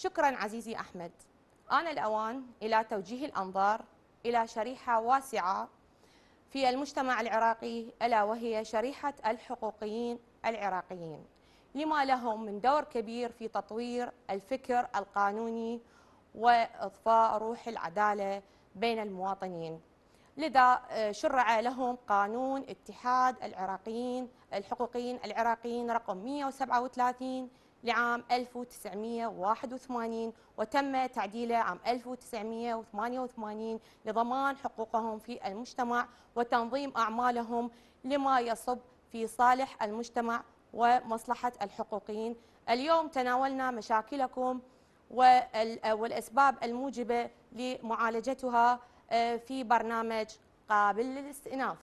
شكرا عزيزي أحمد آن الأوان إلى توجيه الأنظار إلى شريحة واسعة في المجتمع العراقي ألا وهي شريحة الحقوقيين العراقيين لما لهم من دور كبير في تطوير الفكر القانوني وإضفاء روح العدالة بين المواطنين لذا آه، شرع لهم قانون اتحاد العراقيين الحقوقيين العراقيين رقم 137 لعام 1981 وتم تعديله عام 1988 لضمان حقوقهم في المجتمع وتنظيم أعمالهم لما يصب في صالح المجتمع ومصلحة الحقوقيين اليوم تناولنا مشاكلكم والأسباب الموجبة لمعالجتها آه، في برنامج قابل للاستئناف